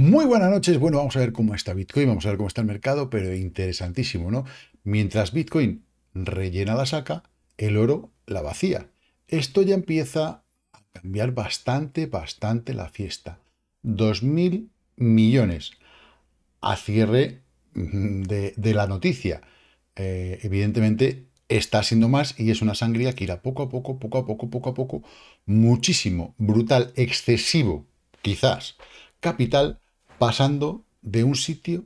Muy buenas noches. Bueno, vamos a ver cómo está Bitcoin, vamos a ver cómo está el mercado, pero interesantísimo, ¿no? Mientras Bitcoin rellena la saca, el oro la vacía. Esto ya empieza a cambiar bastante, bastante la fiesta. 2.000 millones a cierre mm, de, la noticia. Eh, evidentemente está siendo más y es una sangría que irá poco a poco, poco a poco, poco a poco, muchísimo, brutal, excesivo, quizás, capital pasando de un sitio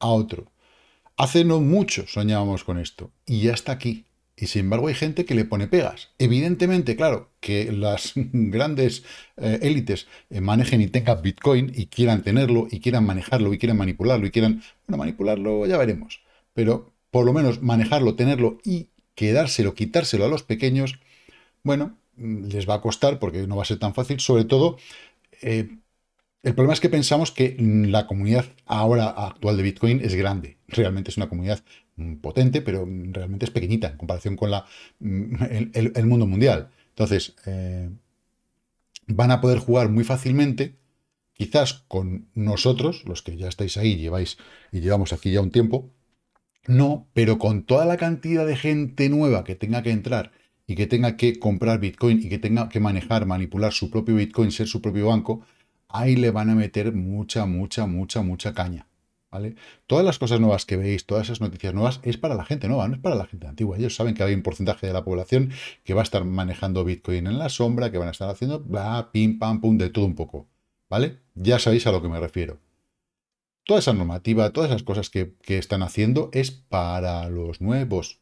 a otro. Hace no mucho soñábamos con esto y ya está aquí. Y sin embargo hay gente que le pone pegas. Evidentemente, claro, que las grandes eh, élites eh, manejen y tengan Bitcoin y quieran tenerlo y quieran manejarlo y quieran manipularlo y quieran, bueno, manipularlo ya veremos. Pero por lo menos manejarlo, tenerlo y quedárselo, quitárselo a los pequeños, bueno, mm, les va a costar porque no va a ser tan fácil, sobre todo eh, el problema es que pensamos que la comunidad ahora actual de Bitcoin es grande. Realmente es una comunidad mm, potente, pero mm, realmente es pequeñita en comparación con la, mm, el, mundo mundial. Entonces, eh, van a poder jugar muy fácilmente, quizás con nosotros, los que ya estáis ahí, lleváis y llevamos aquí ya un tiempo, no, pero con toda la cantidad de gente nueva que tenga que entrar y que tenga que comprar Bitcoin y que tenga que manejar, manipular su propio Bitcoin, ser su propio banco, ahí le van a meter mucha, mucha, mucha, mucha caña. ¿Vale? Todas las cosas nuevas que veis, todas esas noticias nuevas, es para la gente nueva, no es para la gente antigua. Ellos saben que hay un porcentaje de la población que va a estar manejando Bitcoin en la sombra, que van a estar haciendo bla, pim, pam, pum, de todo un poco. ¿Vale? Ya sabéis a lo que me refiero. Toda esa normativa, todas esas cosas que, que están haciendo es para los nuevos.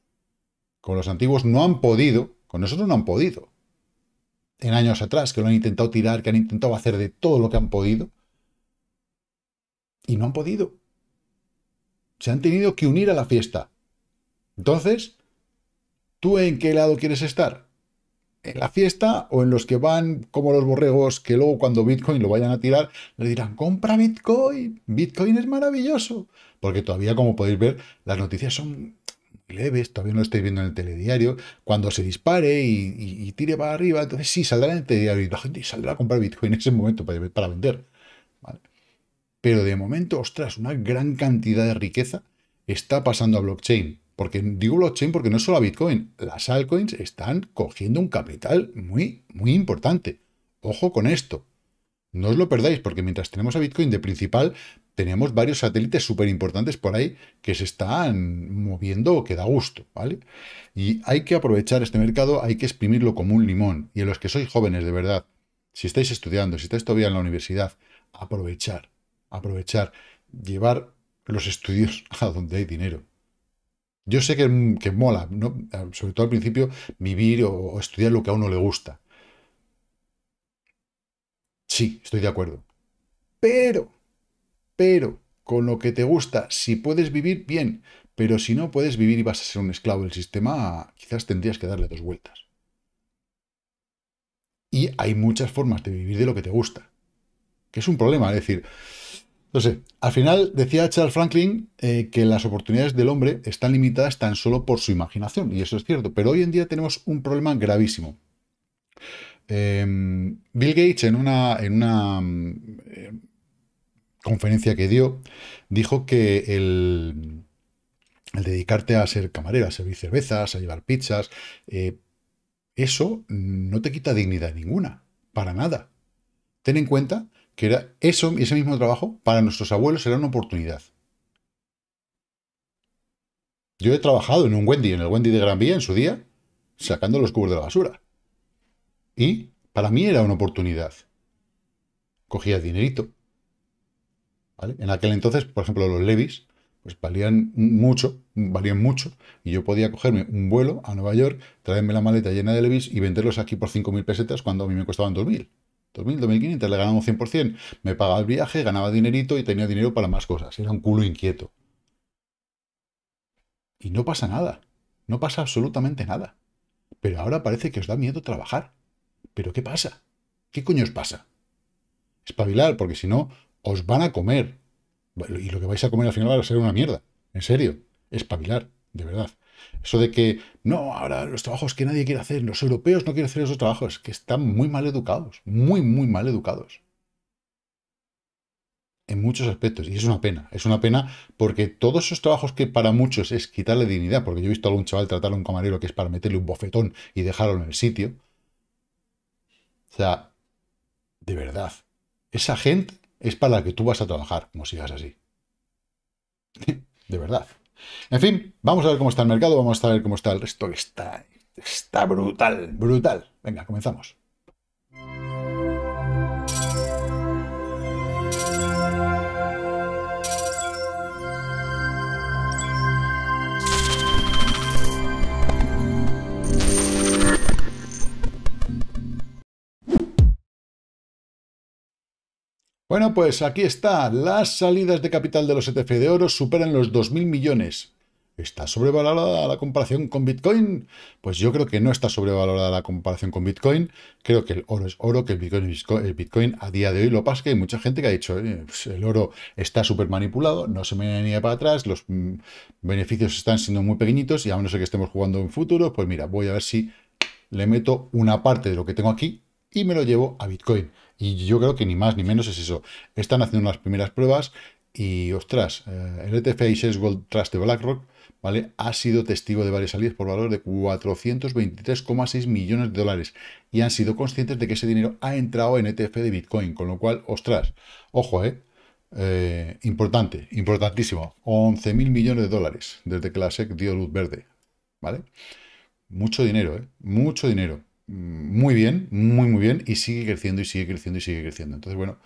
Con los antiguos no han podido, con nosotros no han podido en años atrás, que lo han intentado tirar, que han intentado hacer de todo lo que han podido, y no han podido. Se han tenido que unir a la fiesta. Entonces, ¿tú en qué lado quieres estar? ¿En la fiesta o en los que van como los borregos que luego cuando Bitcoin lo vayan a tirar le dirán, compra Bitcoin? Bitcoin es maravilloso. Porque todavía, como podéis ver, las noticias son leves, todavía no lo estáis viendo en el telediario, cuando se dispare y, tire para arriba, entonces sí, saldrá en el telediario y la gente saldrá a comprar Bitcoin en ese momento para, para vender. ¿vale? Pero de momento, ostras, una gran cantidad de riqueza está pasando a blockchain. Porque digo blockchain porque no es solo a Bitcoin, las altcoins están cogiendo un capital muy, muy importante. Ojo con esto. No os lo perdáis, porque mientras tenemos a Bitcoin de principal, tenemos varios satélites súper importantes por ahí que se están moviendo que da gusto, ¿vale? Y hay que aprovechar este mercado, hay que exprimirlo como un limón. Y en los que sois jóvenes, de verdad, si estáis estudiando, si estáis todavía en la universidad, aprovechar, aprovechar, llevar los estudios a donde hay dinero. Yo sé que, mola, ah, sobre todo al principio, vivir o estudiar lo que a uno le gusta. Sí, estoy de acuerdo. Pero pero con lo que te gusta, si puedes vivir, bien, pero si no puedes vivir y vas a ser un esclavo del sistema, quizás tendrías que darle dos vueltas. Y hay muchas formas de vivir de lo que te gusta, que es un problema, es decir, no sé, al final decía Charles Franklin eh, que las oportunidades del hombre están limitadas tan solo por su imaginación, y eso es cierto, pero hoy en día tenemos un problema gravísimo. Em, Bill Gates en una, en una em, conferencia que dio, dijo que el, dedicarte a ser camarera, a servir cervezas, a llevar pizzas, eh, eso no te quita dignidad ninguna, para nada. Ten en cuenta que era eso, ese mismo trabajo para nuestros abuelos era una oportunidad. Yo he trabajado en un Wendy, en el Wendy de Gran Vía en su día, sacando los cubos de la basura. Y para mí era una oportunidad. Cogía dinerito, en aquel entonces, por ejemplo, los Levis, pues valían mucho, valían mucho, y yo podía cogerme un vuelo a Nueva York, traerme la maleta llena de Levis y venderlos aquí por 5.000 pesetas cuando a mí me costaban 2.000. 2.000, 2.500, le ganamos 100%, me pagaba el viaje, ganaba dinerito y tenía dinero para más cosas. Era un culo inquieto. Y no pasa nada, no pasa absolutamente nada. Pero ahora parece que os da miedo trabajar. ¿Pero qué pasa? ¿Qué coño os pasa? Espabilar, porque si no, os van a comer. Y lo que vais a comer al final va a ser una mierda. En serio. Espabilar, de verdad. Eso de que, no, ahora los trabajos que nadie quiere hacer, los europeos no quieren hacer esos trabajos, que están muy mal educados, muy, muy mal educados. En muchos aspectos, y es una pena, es una pena porque todos esos trabajos que para muchos es quitarle dignidad, porque yo he visto a algún chaval tratar a un camarero que es para meterle un bofetón y dejarlo en el sitio. O sea, de verdad, esa gente es para la que tú vas a trabajar, como sigas así. de verdad. En fin, vamos a ver cómo está el mercado, vamos a ver cómo está el resto, que está, está brutal, brutal. Venga, comenzamos. Bueno, pues aquí está. Las salidas de capital de los ETF de oro superan los 2.000 millones. ¿Está sobrevalorada la comparación con Bitcoin? Pues yo creo que no está sobrevalorada la comparación con Bitcoin. Creo que el oro es oro, que el Bitcoin es Bitcoin a día de hoy. Lo pasa que hay mucha gente que ha dicho, eh, pues el oro está súper manipulado, no se me ni para atrás, los mm, beneficios están siendo muy pequeñitos y a menos que estemos jugando en futuro, pues mira, voy a ver si le meto una parte de lo que tengo aquí y me lo llevo a Bitcoin. Y yo creo que ni más ni menos es eso. Están haciendo las primeras pruebas y, ostras, eh, el ETF Gold Trust de BlackRock ¿vale? ha sido testigo de varias salidas por valor de 423,6 millones de dólares y han sido conscientes de que ese dinero ha entrado en ETF de Bitcoin, con lo cual, ostras, ojo, ¿eh? eh importante, importantísimo, 11.000 millones de dólares desde que la SEC dio luz verde, ¿vale? Mucho dinero, ¿eh? Mucho dinero muy bien, muy, muy bien, y sigue creciendo y sigue creciendo y sigue creciendo. Entonces, bueno,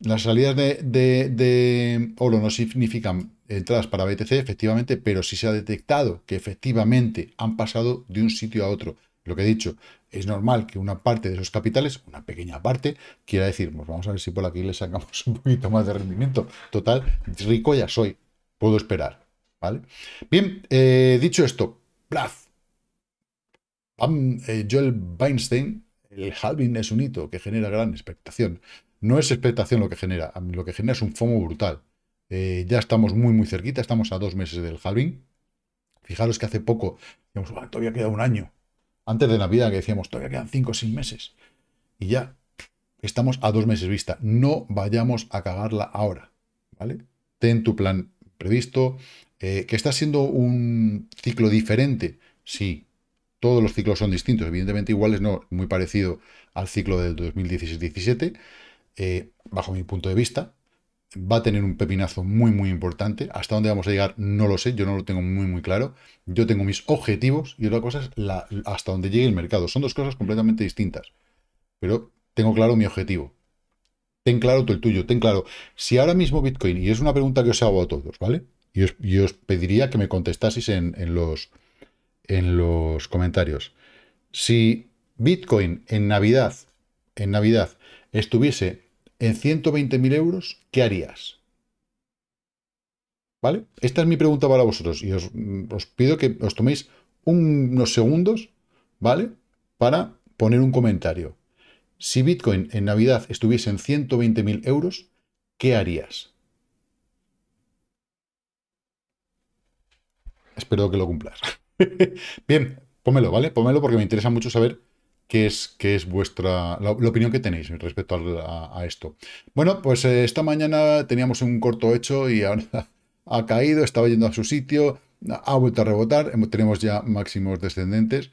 las salidas de, oro no significan entradas para BTC, efectivamente, pero si se ha detectado que efectivamente han pasado de un sitio a otro. Lo que he dicho, es normal que una parte de esos capitales, una pequeña parte, quiera decir, pues vamos a ver si por aquí le sacamos un poquito más de rendimiento. Total, rico ya soy, puedo esperar. ¿Vale? Bien, eh, dicho esto, plaf, eh, Joel Weinstein, el halving es un hito que genera gran expectación. No es expectación lo que genera, lo que genera es un FOMO brutal. Eh, ya estamos muy, muy cerquita, estamos a dos meses del halving. Fijaros que hace poco, todavía queda un año. Antes de Navidad que decíamos, todavía quedan cinco o seis meses. Y ya, estamos a dos meses vista. No vayamos a cagarla ahora, ¿vale? Ten tu plan previsto, eh, que está siendo un ciclo diferente, sí, todos los ciclos son distintos, evidentemente iguales, no, muy parecido al ciclo del 2016-17, eh, bajo mi punto de vista. Va a tener un pepinazo muy, muy importante. Hasta dónde vamos a llegar, no lo sé, yo no lo tengo muy, muy claro. Yo tengo mis objetivos y otra cosa es hasta dónde llegue el mercado. Son dos cosas completamente distintas, pero tengo claro mi objetivo. Ten claro tú el tuyo, ten claro. Si ahora mismo Bitcoin, y es una pregunta que os hago a todos, ¿vale? Y os, pediría que me contestaseis en los, en los comentarios. Si Bitcoin en Navidad, en Navidad, estuviese en 120.000 euros, ¿qué harías? ¿Vale? Esta es mi pregunta para vosotros y os, pido que os toméis unos segundos, ¿vale? Para poner un comentario. Si Bitcoin en Navidad estuviese en 120.000 euros, ¿qué harías? Espero que lo cumplas. Bien, pómelo, ¿vale? Pómelo porque me interesa mucho saber qué es, es vuestra, la, opinión que tenéis respecto a, esto. Bueno, pues eh, esta mañana teníamos un corto hecho y ahora ha caído, estaba yendo a su sitio, ha vuelto a rebotar, tenemos ya máximos descendentes.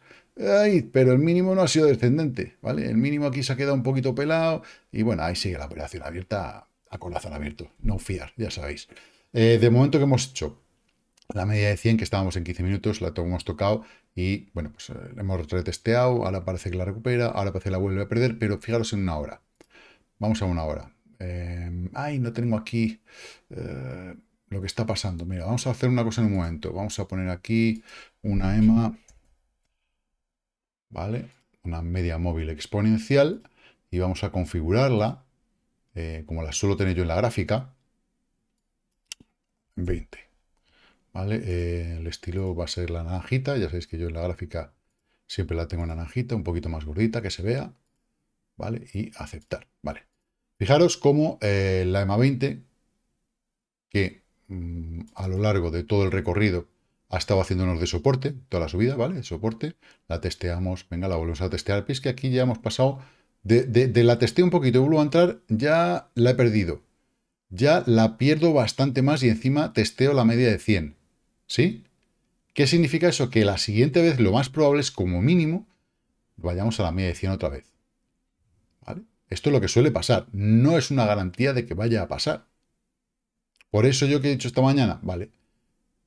pero el mínimo no ha sido descendente, ¿vale? El mínimo aquí se ha quedado un poquito pelado y bueno, ahí sigue la operación abierta a corazón abierto, no fiar, ya sabéis. Eh, de momento que hemos hecho la media de 100, que estábamos en 15 minutos, la hemos tocado y, bueno, pues eh, hemos retesteado, ahora parece que la recupera, ahora parece que la vuelve a perder, pero fijaros en una hora. Vamos a una hora. Em, ay, no tengo aquí eh, lo que está pasando. Mira, vamos a hacer una cosa en un momento. Vamos a poner aquí una EMA, ¿vale? Una media móvil exponencial y vamos a configurarla, eh, como la suelo tener yo en la gráfica, 20. ¿vale? Eh, el estilo va a ser la naranjita, ya sabéis que yo en la gráfica siempre la tengo naranjita, un poquito más gordita, que se vea, ¿vale? Y aceptar, ¿vale? Fijaros cómo eh, la EMA 20, que mm, a lo largo de todo el recorrido ha estado haciéndonos de soporte, toda la subida, ¿vale? De soporte, la testeamos, venga, la volvemos a testear, pis que aquí ya hemos pasado, de, la testé un poquito y vuelvo a entrar, ya la he perdido, ya la pierdo bastante más y encima testeo la media de 100, ¿Sí? ¿Qué significa eso? Que la siguiente vez lo más probable es como mínimo vayamos a la media de 100 otra vez. ¿Vale? Esto es lo que suele pasar. No es una garantía de que vaya a pasar. Por eso yo que he dicho esta mañana, vale,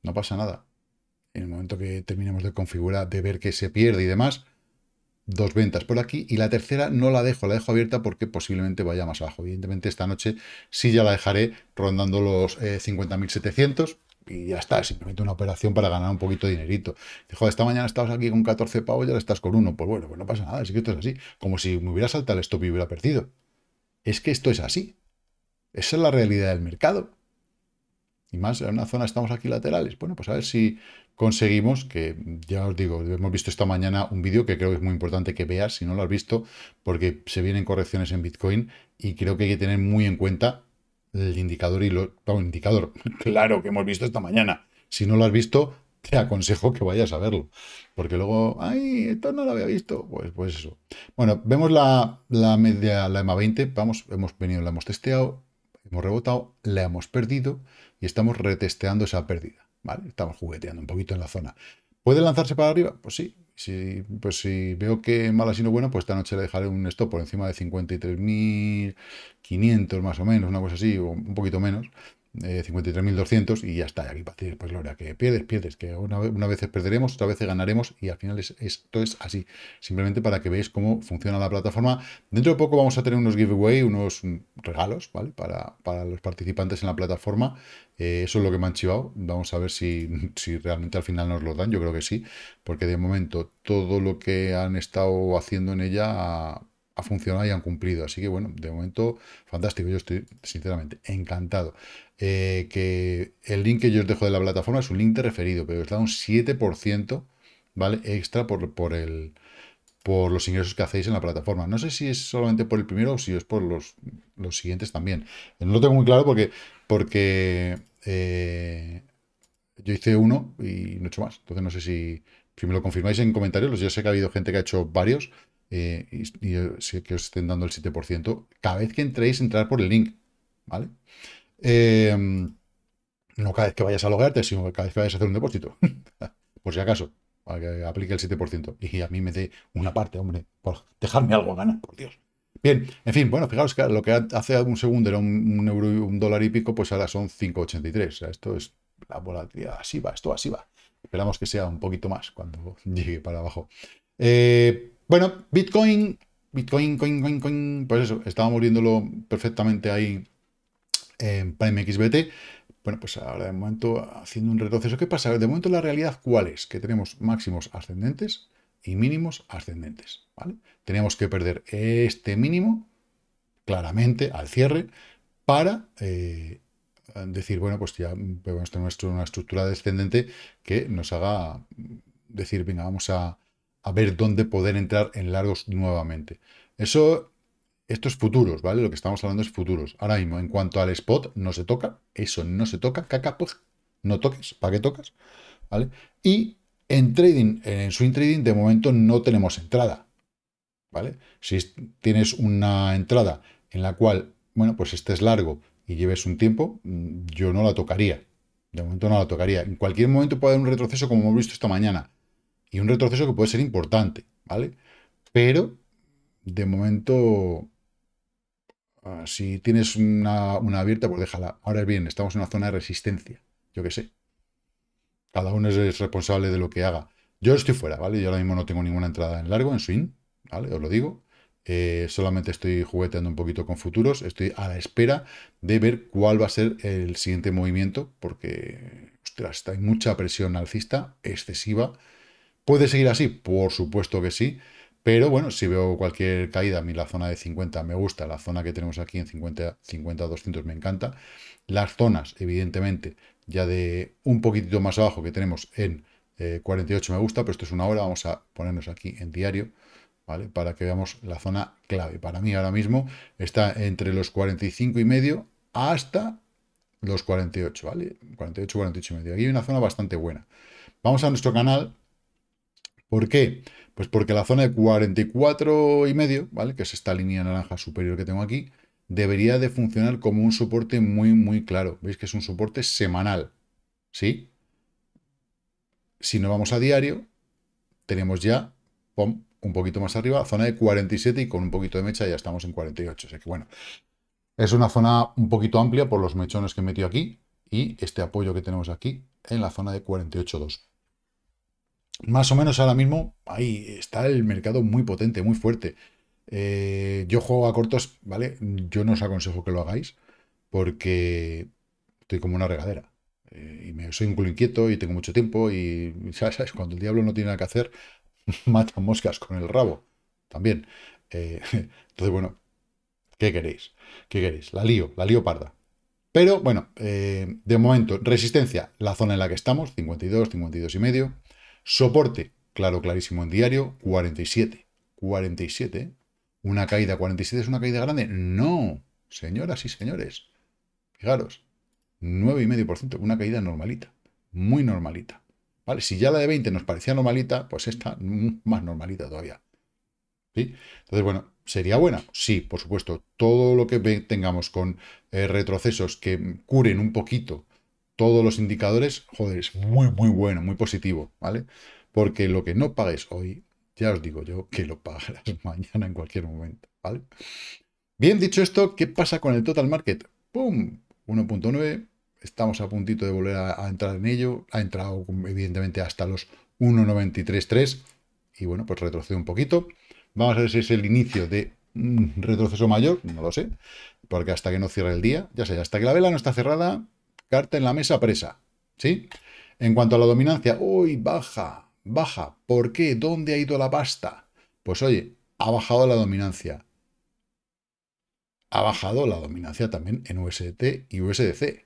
no pasa nada. En el momento que terminemos de configurar, de ver que se pierde y demás, dos ventas por aquí y la tercera no la dejo, la dejo abierta porque posiblemente vaya más abajo. Evidentemente esta noche sí ya la dejaré rondando los 50.700 eh, y ya está, simplemente una operación para ganar un poquito de dinerito. Dijo, esta mañana estabas aquí con 14 pavos y ahora estás con uno. Pues bueno, pues no pasa nada, es que esto es así. Como si me hubiera saltado el stop y hubiera perdido. Es que esto es así. Esa es la realidad del mercado. Y más, en una zona estamos aquí laterales. Bueno, pues a ver si conseguimos, que ya os digo, hemos visto esta mañana un vídeo que creo que es muy importante que veas si no lo has visto, porque se vienen correcciones en Bitcoin y creo que hay que tener muy en cuenta el indicador y lo, indicador, claro que hemos visto esta mañana. Si no lo has visto, te aconsejo que vayas a verlo. Porque luego, ay, esto no lo había visto. Pues, pues eso. Bueno, vemos la, la media, la EMA 20. Vamos, hemos venido, la hemos testeado, hemos rebotado, la hemos perdido y estamos retesteando esa pérdida. ¿vale? Estamos jugueteando un poquito en la zona. ¿Puede lanzarse para arriba? Pues sí, si, pues si veo que mala sino buena, pues esta noche le dejaré un stop por encima de 53.500 más o menos, una cosa así, o un poquito menos, 53.200 eh, y ya está, aquí pues gloria, que pierdes, pierdes, que una, vez perderemos, otra vez ganaremos y al final esto es así, simplemente para que veáis cómo funciona la plataforma. Dentro de poco vamos a tener unos giveaway, unos mm, regalos, ¿vale? Para, para los participantes en la plataforma, eh, eso es lo que me han chivado, vamos a ver si, si realmente al final nos lo dan, yo creo que sí, porque de momento todo lo que han estado haciendo en ella ha funcionado y han cumplido. Así que bueno, de momento fantástico. Yo estoy sinceramente encantado. Eh, que el link que yo os dejo de la plataforma es un link de referido, pero os da un 7% ¿vale? extra por, el, por los ingresos que hacéis en la plataforma. No sé si es solamente por el primero o si es por los, los siguientes también. No lo tengo muy claro porque, porque eh, yo hice uno y no he hecho más. Entonces no sé si, si me lo confirmáis en comentarios. Yo sé que ha habido gente que ha hecho varios. Eh, y, sé que os estén dando el 7%. Cada vez que entréis, entrar por el link. ¿Vale? Em, no cada vez que vayas a logarte, sino cada vez que vayas a hacer un depósito. por si acaso, para que aplique el 7%. Y a mí me dé una parte, hombre, por dejarme algo a ganar, por Dios. Bien, en fin, bueno, fijaros que lo que hace un segundo era un, euro y un dólar y pico, pues ahora son 5,83. O esto es la volatilidad, así va, esto así va. Esperamos que sea un poquito más cuando llegue para abajo. Eh, bueno, Bitcoin, Bitcoin, coin, coin, coin, pues eso, estábamos viéndolo perfectamente ahí en XBT, Bueno, pues ahora de momento haciendo un retroceso, ¿qué pasa? De momento la realidad, ¿cuál es? Que tenemos máximos ascendentes y mínimos ascendentes, ¿vale? Tenemos que perder este mínimo, claramente, al cierre, para eh, decir, bueno, pues ya podemos tener una estructura descendente que nos haga decir, venga, vamos a, a ver dónde poder entrar en largos nuevamente. Eso esto es futuros, ¿vale? Lo que estamos hablando es futuros. Ahora mismo, en cuanto al spot, no se toca. Eso no se toca. Caca, pues, no toques. ¿Para qué tocas? ¿Vale? Y en trading, en swing trading, de momento no tenemos entrada. ¿Vale? Si tienes una entrada en la cual, bueno, pues estés largo y lleves un tiempo, mm, yo no la tocaría. De momento no la tocaría. En cualquier momento puede haber un retroceso como hemos visto esta mañana. Y un retroceso que puede ser importante, ¿vale? Pero de momento Ah, si tienes una, abierta, pues déjala. Ahora bien, estamos en una zona de resistencia. Yo qué sé. Cada uno es responsable de lo que haga. Yo estoy fuera, ¿vale? Yo ahora mismo no tengo ninguna entrada en largo, en swing, ¿vale? Os lo digo. Eh, solamente estoy jugueteando un poquito con futuros. Estoy a la espera de ver cuál va a ser el siguiente movimiento, porque, ostras, hay mucha presión alcista, excesiva. ¿Puede seguir así? Por supuesto que sí. Pero bueno, si veo cualquier caída, a mí la zona de 50 me gusta, la zona que tenemos aquí en 50-200 me encanta. Las zonas, evidentemente, ya de un poquitito más abajo que tenemos en 48 eh, me gusta, pero esto es una hora, vamos a ponernos aquí en diario, ¿vale? Para que veamos la zona clave. Para mí ahora mismo está entre los 45 y medio hasta los 48, ¿vale? 48, 48 y medio. Aquí hay una zona bastante buena. Vamos a nuestro canal, ¿Por qué? Pues porque la zona de 44 y medio, ¿vale? Que es esta línea naranja superior que tengo aquí, debería de funcionar como un soporte muy, muy claro. Veis que es un soporte semanal, ¿sí? Si no vamos a diario, tenemos ya, un poquito más arriba, zona de 47 y con un poquito de mecha ya estamos en 48. O que bueno, es una zona un poquito amplia por los mechones que metió aquí y este apoyo que tenemos aquí en la zona de 48.2 más o menos ahora mismo, ahí está el mercado muy potente, muy fuerte. Eh, yo juego a cortos, ¿vale? Yo no os aconsejo que lo hagáis porque estoy como una regadera. Eh, y me, soy un culo inquieto y tengo mucho tiempo y, ¿sabes? Cuando el diablo no tiene nada que hacer, mata moscas con el rabo. También. Eh, entonces, bueno, ¿qué queréis? ¿Qué queréis? La lío, la lío parda. Pero, bueno, de momento, resistencia, la zona en la que estamos, 52, 52 y medio. Soporte, claro, clarísimo en diario, 47. 47, ¿eh? ¿Una caída 47 es una caída grande? No, señoras y señores. Fijaros, 9,5%, una caída normalita, muy normalita. ¿Vale? Si ya la de 20 nos parecía normalita, pues esta mm, más normalita todavía. ¿Sí? Entonces, bueno, ¿sería buena? Sí, por supuesto. Todo lo que tengamos con eh, retrocesos que curen un poquito todos los indicadores, joder, es muy, muy bueno, muy positivo, ¿vale? Porque lo que no pagues hoy, ya os digo yo que lo pagarás mañana en cualquier momento, ¿vale? Bien dicho esto, ¿qué pasa con el total market? ¡Pum! 1.9, estamos a puntito de volver a, entrar en ello, ha entrado evidentemente hasta los 1.933 y bueno, pues retrocede un poquito. Vamos a ver si es el inicio de un retroceso mayor, no lo sé, porque hasta que no cierre el día, ya sé, hasta que la vela no está cerrada, Carta en la mesa presa. ¿Sí? En cuanto a la dominancia, uy, baja, baja. ¿Por qué? ¿Dónde ha ido la pasta? Pues oye, ha bajado la dominancia. Ha bajado la dominancia también en USDT y USDC.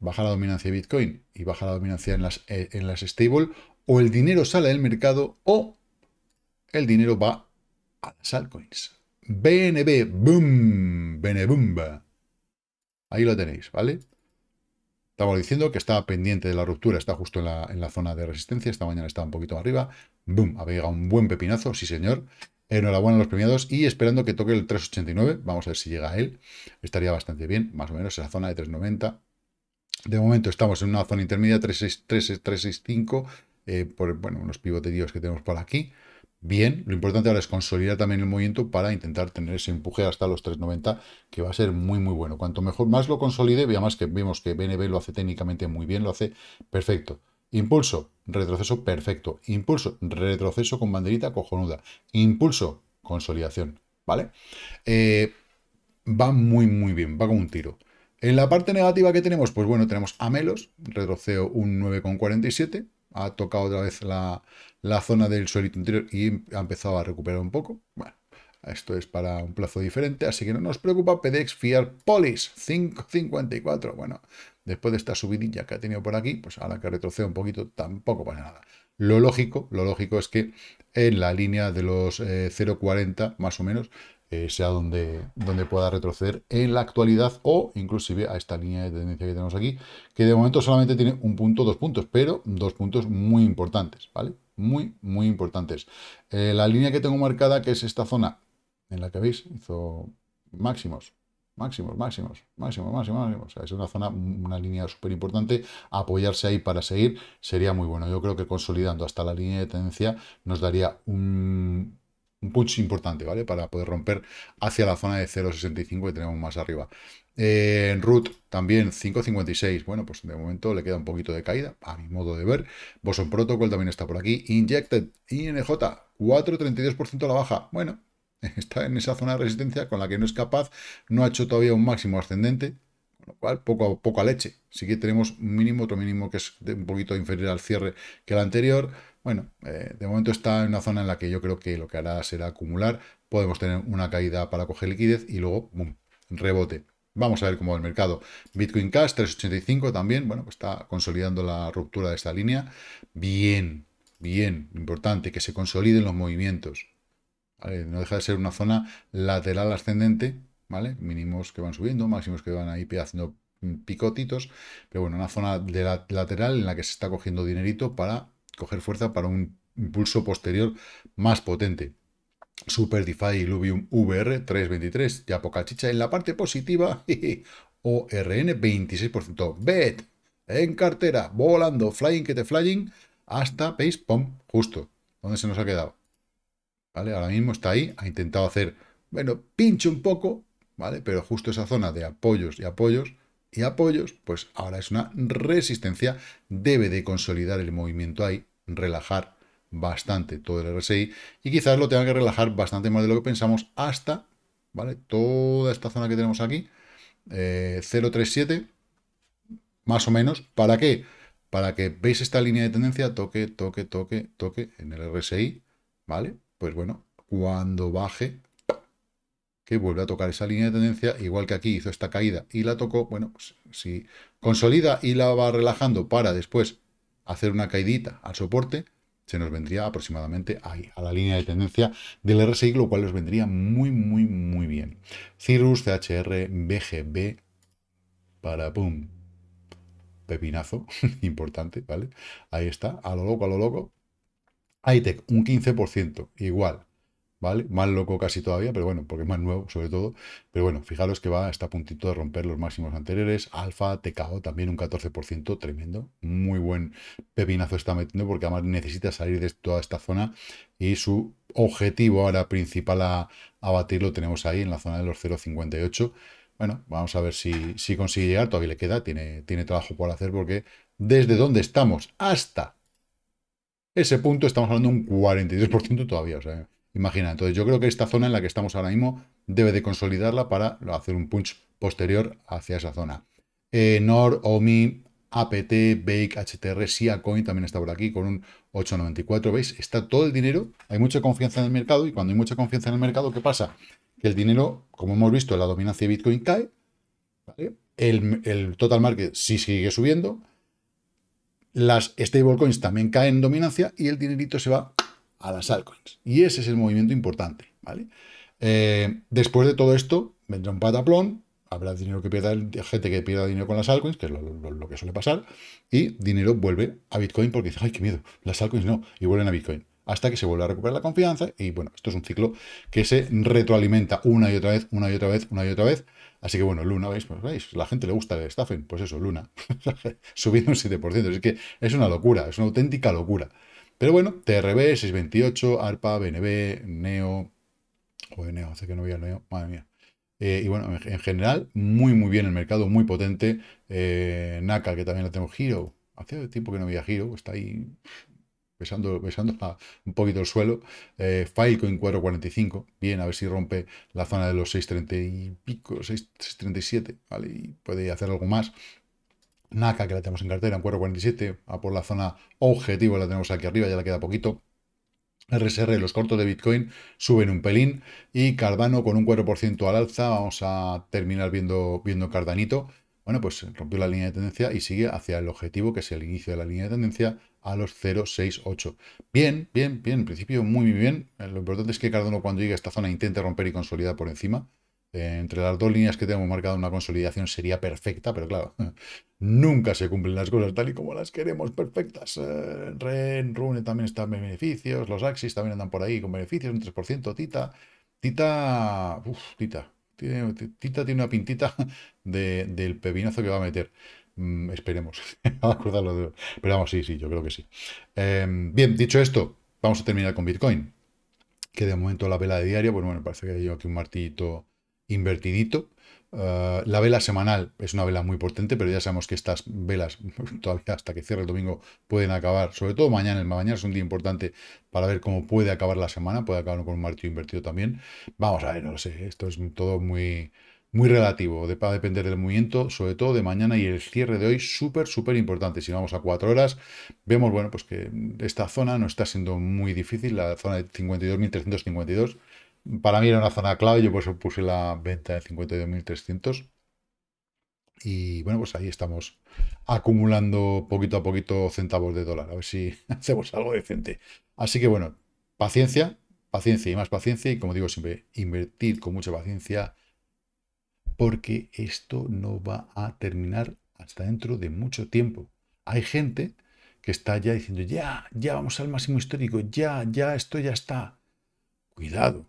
Baja la dominancia de Bitcoin y baja la dominancia en las, eh, en las stable. O el dinero sale del mercado o el dinero va a las altcoins. BNB, boom, BNB, Ahí lo tenéis, ¿vale? Estamos diciendo que está pendiente de la ruptura, está justo en la, zona de resistencia, esta mañana estaba un poquito arriba, boom, había llegado un buen pepinazo, sí señor, enhorabuena a los premiados y esperando que toque el 389, vamos a ver si llega a él, estaría bastante bien, más o menos en la zona de 390. De momento estamos en una zona intermedia 3.65. eh, por bueno, unos pivoteríos que tenemos por aquí, bien. Lo importante ahora es consolidar también el movimiento para intentar tener ese empuje hasta los 3.90, que va a ser muy, muy bueno. Cuanto mejor más lo consolide, además que vemos que BNB lo hace técnicamente muy bien, lo hace perfecto. Impulso, retroceso perfecto. Impulso, retroceso con banderita cojonuda. Impulso, consolidación. ¿Vale? Eh, va muy, muy bien, va con un tiro. En la parte negativa que tenemos, pues bueno, tenemos a Melos, retroceo un 9,47 ha tocado otra vez la, zona del suelito interior y ha empezado a recuperar un poco. Bueno, esto es para un plazo diferente, así que no nos preocupa. PDX Fiar Polis 5.54. Bueno, después de esta subidilla que ha tenido por aquí, pues ahora que retrocede un poquito, tampoco pasa nada. Lo lógico, lo lógico es que en la línea de los 0.40 eh, más o menos eh, sea donde, donde pueda retroceder en la actualidad o inclusive a esta línea de tendencia que tenemos aquí, que de momento solamente tiene un punto, dos puntos, pero dos puntos muy importantes, ¿vale? Muy, muy importantes. Eh, la línea que tengo marcada, que es esta zona en la que veis, hizo máximos, máximos, máximos, máximos, máximos, máximos. O sea, es una zona, una línea súper importante. Apoyarse ahí para seguir sería muy bueno. Yo creo que consolidando hasta la línea de tendencia nos daría un un punch importante, ¿vale? Para poder romper hacia la zona de 0.65 que tenemos más arriba. Eh, en root también 5.56. Bueno, pues de momento le queda un poquito de caída, a mi modo de ver. Boson Protocol también está por aquí. Injected, INJ, 4.32% a la baja. Bueno, está en esa zona de resistencia con la que no es capaz. No ha hecho todavía un máximo ascendente. Con lo cual, poco a, poco a leche. Sí que tenemos un mínimo, otro mínimo que es un poquito inferior al cierre que el anterior bueno, eh, de momento está en una zona en la que yo creo que lo que hará será acumular. Podemos tener una caída para coger liquidez y luego, rebote. Vamos a ver cómo va el mercado. Bitcoin Cash 385 también, bueno, pues está consolidando la ruptura de esta línea. Bien, bien, importante que se consoliden los movimientos. No deja de ser una zona lateral ascendente, ¿vale? Mínimos que van subiendo, máximos que van ahí haciendo picotitos, pero bueno, una zona de lateral en la que se está cogiendo dinerito para coger fuerza para un impulso posterior más potente. Super DeFi Lubium, VR 323, ya poca chicha. En la parte positiva, ORN 26%. BET en cartera, volando, flying que te flying, hasta veis, Pump, justo. ¿Dónde se nos ha quedado? ¿Vale? Ahora mismo está ahí, ha intentado hacer, bueno, pinche un poco, ¿vale? Pero justo esa zona de apoyos y apoyos y apoyos, pues ahora es una resistencia, debe de consolidar el movimiento ahí, relajar bastante todo el RSI y quizás lo tenga que relajar bastante más de lo que pensamos hasta, ¿vale? Toda esta zona que tenemos aquí, 0.37, eh, más o menos, ¿para qué? Para que veis esta línea de tendencia, toque, toque, toque, toque en el RSI, ¿vale? Pues bueno, cuando baje, que vuelve a tocar esa línea de tendencia, igual que aquí hizo esta caída y la tocó, bueno, pues, si consolida y la va relajando para después hacer una caidita al soporte, se nos vendría aproximadamente ahí, a la línea de tendencia del RSI, lo cual nos vendría muy, muy, muy bien. Cirrus, CHR, BGB, para pum, pepinazo, importante, ¿vale? Ahí está, a lo loco, a lo loco. ITEC, un 15%, igual, ¿vale? Más loco casi todavía, pero bueno, porque es más nuevo sobre todo. Pero bueno, fijaros que va hasta a puntito de romper los máximos anteriores. Alfa, TKO también un 14%, tremendo. Muy buen pepinazo está metiendo porque además necesita salir de toda esta zona y su objetivo ahora principal a, abatirlo batir lo tenemos ahí en la zona de los 0,58. Bueno, vamos a ver si, si consigue llegar, todavía le queda, tiene, tiene trabajo por hacer porque desde donde estamos hasta ese punto estamos hablando un 42% todavía, o sea, Imagina, entonces yo creo que esta zona en la que estamos ahora mismo debe de consolidarla para hacer un punch posterior hacia esa zona. Eh, NOR, OMI, APT, Bake, HTR, Coin también está por aquí con un 8,94. ¿Veis? Está todo el dinero, hay mucha confianza en el mercado y cuando hay mucha confianza en el mercado, ¿qué pasa? Que el dinero, como hemos visto, la dominancia de Bitcoin cae, el, el total market sí sigue subiendo, las stablecoins también caen en dominancia y el dinerito se va a las altcoins. Y ese es el movimiento importante, ¿vale? Eh, después de todo esto, vendrá un pataplón, habrá dinero que pierda, gente que pierda dinero con las altcoins, que es lo, que suele pasar, y dinero vuelve a Bitcoin porque dice, ay, qué miedo, las altcoins no, y vuelven a Bitcoin. Hasta que se vuelve a recuperar la confianza, y bueno, esto es un ciclo que se retroalimenta una y otra vez, una y otra vez, una y otra vez. Así que bueno, Luna, ¿veis? Pues, la gente le gusta el estafen, pues eso, Luna, subiendo un 7%. Es que es una locura, es una auténtica locura. Pero bueno, TRB, 628, ARPA, BNB, NEO, joder, NEO, hace que no veía NEO, madre mía. Eh, y bueno, en, general, muy muy bien el mercado, muy potente. Eh, NACA, que también la tengo, Giro, hace tiempo que no veía Giro, está ahí pesando besando un poquito el suelo. Eh, Filecoin 445, bien, a ver si rompe la zona de los 630 y pico, 637, ¿vale? Y puede hacer algo más. NACA, que la tenemos en cartera, en 4.47, a por la zona objetivo, la tenemos aquí arriba, ya la queda poquito. RSR, los cortos de Bitcoin suben un pelín y Cardano con un 4% al alza, vamos a terminar viendo, viendo Cardanito. Bueno, pues rompió la línea de tendencia y sigue hacia el objetivo, que es el inicio de la línea de tendencia, a los 0,68. Bien, bien, bien, en principio muy, muy bien. Lo importante es que Cardano cuando llegue a esta zona intente romper y consolidar por encima. Eh, entre las dos líneas que tenemos marcada una consolidación sería perfecta, pero claro, nunca se cumplen las cosas tal y como las queremos, perfectas. Eh, REN, Rune también están en beneficios, los Axis también andan por ahí con beneficios, un 3%, Tita. Tita, Tita. Tiene, tita tiene una pintita del pepinazo que va a meter. Mm, esperemos. vamos a cruzar Pero vamos, sí, sí, yo creo que sí. Em, bien, dicho esto, vamos a terminar con Bitcoin. Que de momento la vela de diario, pues bueno, parece que hay aquí un martillito invertidito. Eh, la vela semanal es una vela muy potente, pero ya sabemos que estas velas todavía hasta que cierre el domingo pueden acabar, sobre todo mañana, el mañana es un día importante para ver cómo puede acabar la semana, puede acabar con un martillo invertido también. Vamos a ver, no lo sé, esto es todo muy, muy relativo, va a depender del movimiento, sobre todo de mañana y el cierre de hoy, súper, súper importante. Si vamos a cuatro horas, vemos, bueno, pues que esta zona no está siendo muy difícil, la zona de 52.352 para mí era una zona clave, yo por eso puse la venta de 52.300. Y bueno, pues ahí estamos acumulando poquito a poquito centavos de dólar, a ver si hacemos algo decente. Así que bueno, paciencia, paciencia y más paciencia. Y como digo siempre, invertir con mucha paciencia porque esto no va a terminar hasta dentro de mucho tiempo. Hay gente que está ya diciendo, ya, ya vamos al máximo histórico, ya, ya, esto ya está. Cuidado,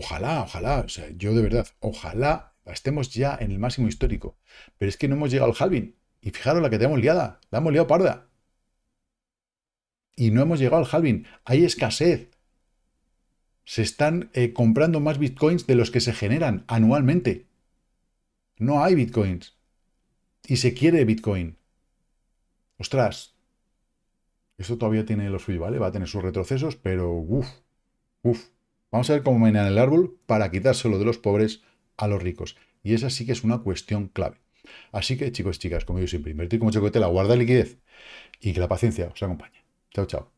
Ojalá, ojalá, o sea, yo de verdad, ojalá estemos ya en el máximo histórico. Pero es que no hemos llegado al halving. Y fijaros la que tenemos liada, la hemos liado parda. Y no hemos llegado al halving. Hay escasez. Se están eh, comprando más bitcoins de los que se generan anualmente. No hay bitcoins. Y se quiere bitcoin. Ostras. Esto todavía tiene los suyo, ¿vale? Va a tener sus retrocesos, pero uff, uff. Vamos a ver cómo mainan el árbol para quitárselo de los pobres a los ricos. Y esa sí que es una cuestión clave. Así que, chicos y chicas, como yo siempre, invertir como la guarda liquidez y que la paciencia os acompañe. Chao, chao.